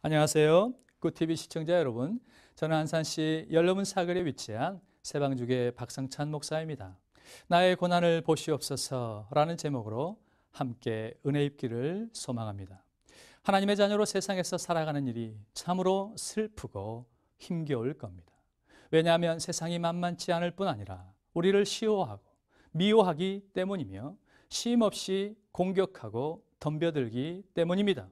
안녕하세요. 굿TV 시청자 여러분. 저는 안산시 열러문 사거리에 위치한 세방주계 박상찬 목사입니다. 나의 고난을 보시옵소서라는 제목으로 함께 은혜 입기를 소망합니다. 하나님의 자녀로 세상에서 살아가는 일이 참으로 슬프고 힘겨울 겁니다. 왜냐하면 세상이 만만치 않을 뿐 아니라 우리를 시호하고 미워하기 때문이며 쉼없이 공격하고 덤벼들기 때문입니다.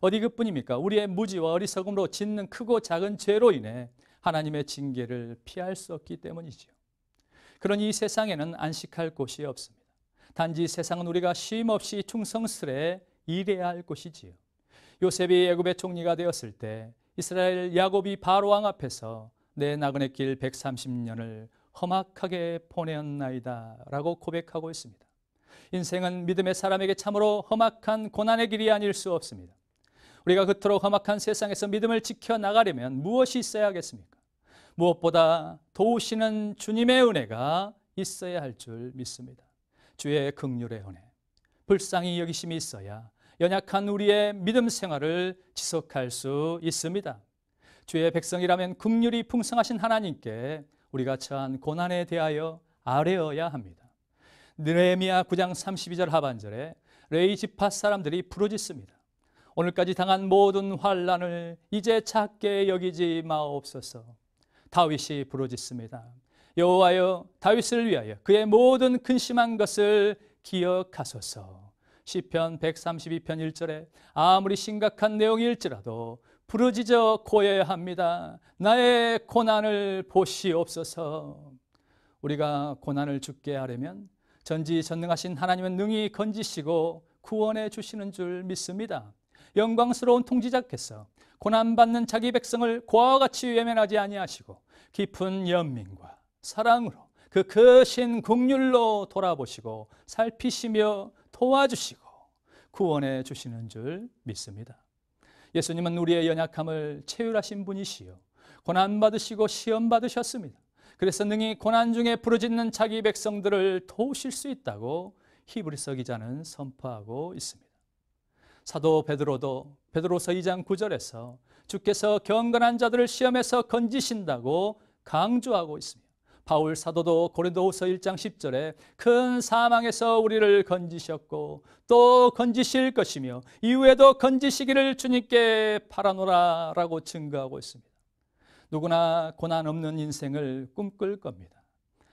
어디 그뿐입니까? 우리의 무지와 어리석음으로 짓는 크고 작은 죄로 인해 하나님의 징계를 피할 수 없기 때문이지요. 그러니 이 세상에는 안식할 곳이 없습니다. 단지 세상은 우리가 쉼 없이 충성스레 일해야 할 곳이지요. 요셉이 애굽의 총리가 되었을 때 이스라엘 야곱이 바로왕 앞에서 내 나그네 길 130년을 험악하게 보내었나이다 라고 고백하고 있습니다. 인생은 믿음의 사람에게 참으로 험악한 고난의 길이 아닐 수 없습니다. 우리가 그토록 험악한 세상에서 믿음을 지켜나가려면 무엇이 있어야 하겠습니까? 무엇보다 도우시는 주님의 은혜가 있어야 할 줄 믿습니다. 주의 극률의 은혜, 불쌍히 여기심이 있어야 연약한 우리의 믿음 생활을 지속할 수 있습니다. 주의 백성이라면 극률이 풍성하신 하나님께 우리가 처한 고난에 대하여 아뢰어야 합니다. 느헤미야 9장 32절 하반절에 레이지파 사람들이 부르짖습니다. 오늘까지 당한 모든 환란을 이제 작게 여기지 마옵소서. 다윗이 부르짖습니다. 여호와여 다윗을 위하여 그의 모든 근심한 것을 기억하소서. 시편 132편 1절에 아무리 심각한 내용일지라도 부르짖어 고해 합니다. 나의 고난을 보시옵소서. 우리가 고난을 죽게 하려면 전지전능하신 하나님은 능히 건지시고 구원해 주시는 줄 믿습니다. 영광스러운 통지자께서 고난받는 자기 백성을 고아와 같이 외면하지 아니하시고 깊은 연민과 사랑으로 그 크신 국률로 돌아보시고 살피시며 도와주시고 구원해 주시는 줄 믿습니다. 예수님은 우리의 연약함을 체휼하신 분이시요 고난 받으시고 시험 받으셨습니다. 그래서 능히 고난 중에 부르짖는 자기 백성들을 도우실 수 있다고 히브리서 기자는 선포하고 있습니다. 사도 베드로도 베드로서 2장 9절에서 주께서 경건한 자들을 시험에서 건지신다고 강조하고 있습니다. 바울 사도도 고린도후서 1장 10절에 큰 사망에서 우리를 건지셨고 또 건지실 것이며 이후에도 건지시기를 주님께 바라노라라고 증거하고 있습니다. 누구나 고난 없는 인생을 꿈꿀 겁니다.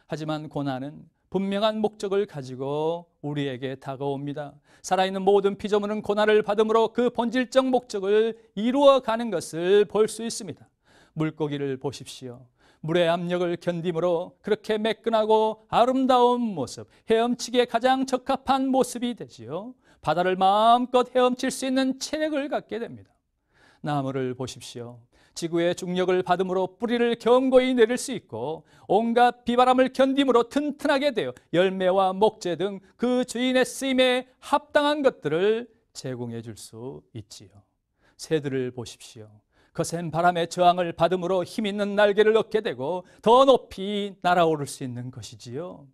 하지만 고난은 분명한 목적을 가지고 우리에게 다가옵니다. 살아있는 모든 피조물은 고난을 받음으로 그 본질적 목적을 이루어가는 것을 볼 수 있습니다. 물고기를 보십시오. 물의 압력을 견디므로 그렇게 매끈하고 아름다운 모습, 헤엄치기에 가장 적합한 모습이 되지요. 바다를 마음껏 헤엄칠 수 있는 체력을 갖게 됩니다. 나무를 보십시오. 지구의 중력을 받음으로 뿌리를 견고히 내릴 수 있고 온갖 비바람을 견딤으로 튼튼하게 되어 열매와 목재 등 그 주인의 쓰임에 합당한 것들을 제공해 줄 수 있지요. 새들을 보십시오. 거센 바람의 저항을 받음으로 힘 있는 날개를 얻게 되고 더 높이 날아오를 수 있는 것이지요.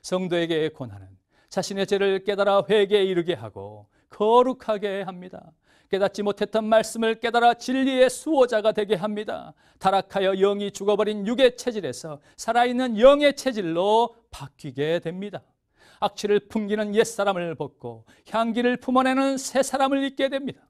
성도에게 권하는 자신의 죄를 깨달아 회개에 이르게 하고 거룩하게 합니다. 깨닫지 못했던 말씀을 깨달아 진리의 수호자가 되게 합니다. 타락하여 영이 죽어버린 육의 체질에서 살아있는 영의 체질로 바뀌게 됩니다. 악취를 풍기는 옛사람을 벗고 향기를 품어내는 새사람을 입게 됩니다.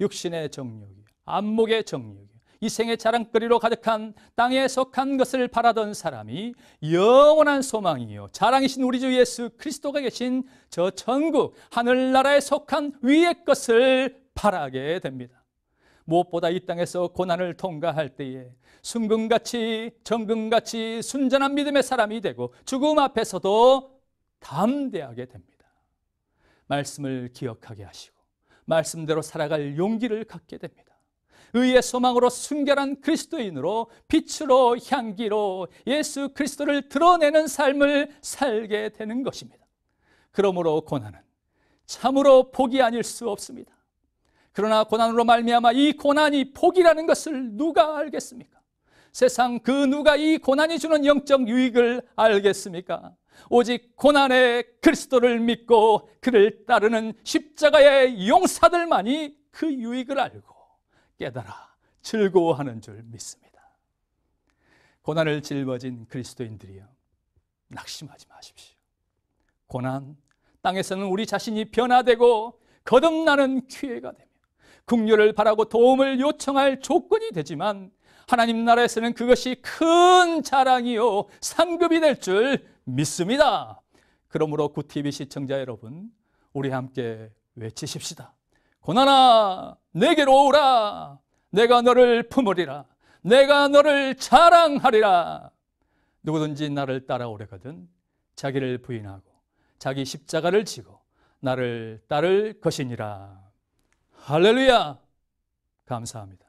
육신의 정욕이, 안목의 정욕이, 이생의 자랑거리로 가득한 땅에 속한 것을 바라던 사람이 영원한 소망이요 자랑이신 우리 주 예수 그리스도가 계신 저 천국 하늘나라에 속한 위의 것을 파라하게 됩니다. 무엇보다 이 땅에서 고난을 통과할 때에 순금같이 정금같이 순전한 믿음의 사람이 되고 죽음 앞에서도 담대하게 됩니다. 말씀을 기억하게 하시고 말씀대로 살아갈 용기를 갖게 됩니다. 의의 소망으로 순결한 그리스도인으로 빛으로 향기로 예수 그리스도를 드러내는 삶을 살게 되는 것입니다. 그러므로 고난은 참으로 복이 아닐 수 없습니다. 그러나 고난으로 말미암아 이 고난이 복이라는 것을 누가 알겠습니까? 세상 그 누가 이 고난이 주는 영적 유익을 알겠습니까? 오직 고난의 그리스도를 믿고 그를 따르는 십자가의 용사들만이 그 유익을 알고 깨달아 즐거워하는 줄 믿습니다. 고난을 짊어진 그리스도인들이여 낙심하지 마십시오. 고난 땅에서는 우리 자신이 변화되고 거듭나는 기회가 됩니다. 국료를 바라고 도움을 요청할 조건이 되지만 하나님 나라에서는 그것이 큰 자랑이요 상급이 될 줄 믿습니다. 그러므로 구티비 시청자 여러분, 우리 함께 외치십시다. 고난아, 내게로 오라. 내가 너를 품으리라. 내가 너를 자랑하리라. 누구든지 나를 따라오려거든 자기를 부인하고 자기 십자가를 지고 나를 따를 것이니라. 할렐루야! 감사합니다.